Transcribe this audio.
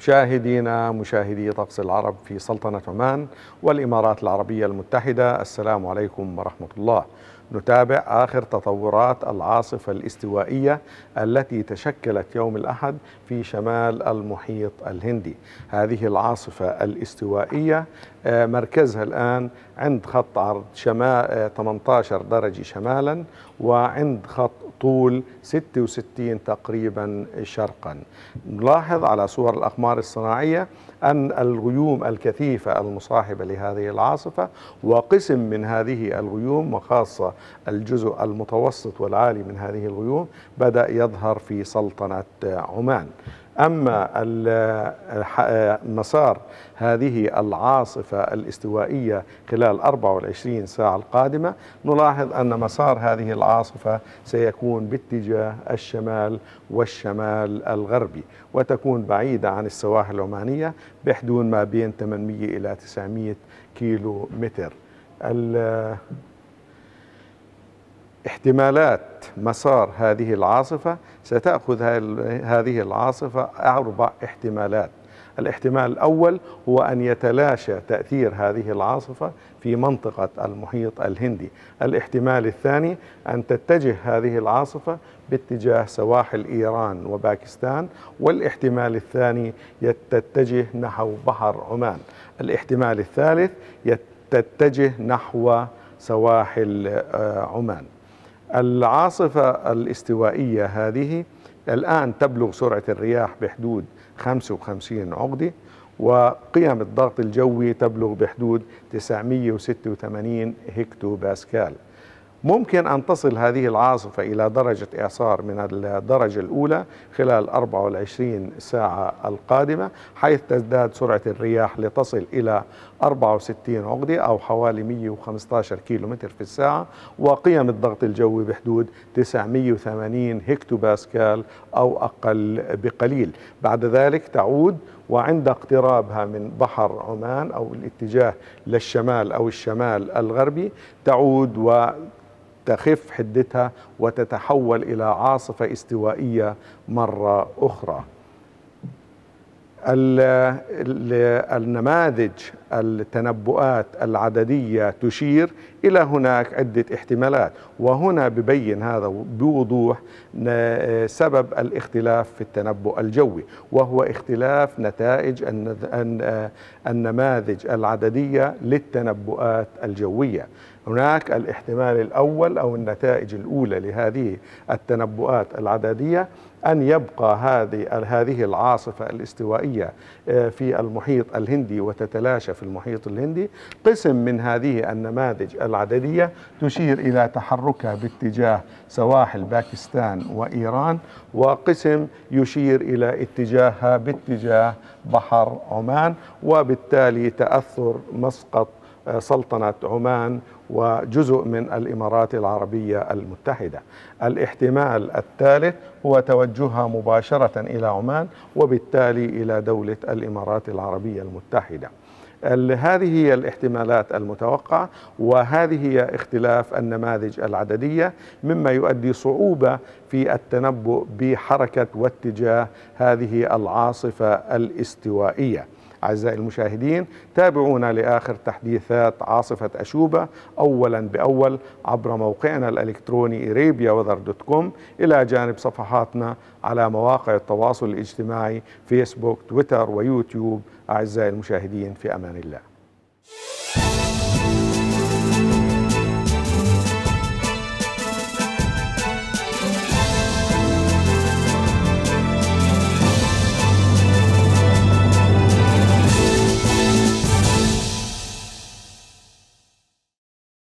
مشاهدينا مشاهدي طقس العرب في سلطنة عمان والإمارات العربية المتحدة السلام عليكم ورحمة الله نتابع آخر تطورات العاصفة الاستوائية التي تشكلت يوم الأحد في شمال المحيط الهندي هذه العاصفة الاستوائية آه، مركزها الآن عند خط عرض شمال 18 آه، درجة شمالا وعند خط طول 66 تقريبا شرقا نلاحظ على صور الأقمار الصناعية أن الغيوم الكثيفة المصاحبة لهذه العاصفة وقسم من هذه الغيوم وخاصة الجزء المتوسط والعالي من هذه الغيوم بدأ يظهر في سلطنة عمان أما مسار هذه العاصفة الاستوائية خلال 24 ساعة القادمة نلاحظ أن مسار هذه العاصفة سيكون باتجاه الشمال والشمال الغربي وتكون بعيدة عن السواحل العمانية بحدود ما بين 800 إلى 900 كيلو متر احتمالات مسار هذه العاصفة ستأخذ هذه العاصفة أربع احتمالات الاحتمال الأول هو أن يتلاشى تأثير هذه العاصفة في منطقة المحيط الهندي الاحتمال الثاني أن تتجه هذه العاصفة باتجاه سواحل إيران وباكستان والاحتمال الثاني تتجه نحو بحر عمان الاحتمال الثالث تتجه نحو سواحل آه، عمان العاصفة الاستوائية هذه الآن تبلغ سرعة الرياح بحدود 55 عقدة وقيم الضغط الجوي تبلغ بحدود 986 هكتو باسكال ممكن أن تصل هذه العاصفة إلى درجة إعصار من الدرجة الأولى خلال 24 ساعة القادمة حيث تزداد سرعة الرياح لتصل إلى 64 عقدة أو حوالي 115 كيلومتر في الساعة وقيم الضغط الجوي بحدود 980 هكتو باسكال أو أقل بقليل بعد ذلك تعود وعند اقترابها من بحر عمان أو الاتجاه للشمال أو الشمال الغربي تعود و تخف حدتها وتتحول إلى عاصفة استوائية مرة أخرى النماذج التنبؤات العددية تشير إلى هناك عدة احتمالات وهنا ببين هذا بوضوح سبب الاختلاف في التنبؤ الجوي وهو اختلاف نتائج النماذج العددية للتنبؤات الجوية هناك الاحتمال الأول أو النتائج الأولى لهذه التنبؤات العددية أن يبقى هذه هذه العاصفة الاستوائية آه، في المحيط الهندي وتتلاشى في المحيط الهندي قسم من هذه النماذج العددية تشير إلى تحركها باتجاه سواحل باكستان وإيران وقسم يشير إلى اتجاهها باتجاه بحر عمان وبالتالي تأثر مسقط آه، سلطنة عمان وجزء من الإمارات العربية المتحدة الاحتمال الثالث هو توجهها مباشرة إلى عمان وبالتالي إلى دولة الإمارات العربية المتحدة هذه هي الاحتمالات المتوقعة وهذه هي اختلاف النماذج العددية مما يؤدي صعوبة في التنبؤ بحركة واتجاه هذه العاصفة الاستوائية أعزائي المشاهدين تابعونا لآخر تحديثات عاصفة أشوبة أولا بأول عبر موقعنا الإلكتروني إريبيا وذر دوت كوم إلى جانب صفحاتنا على مواقع التواصل الاجتماعي فيسبوك تويتر ويوتيوب أعزائي المشاهدين في أمان الله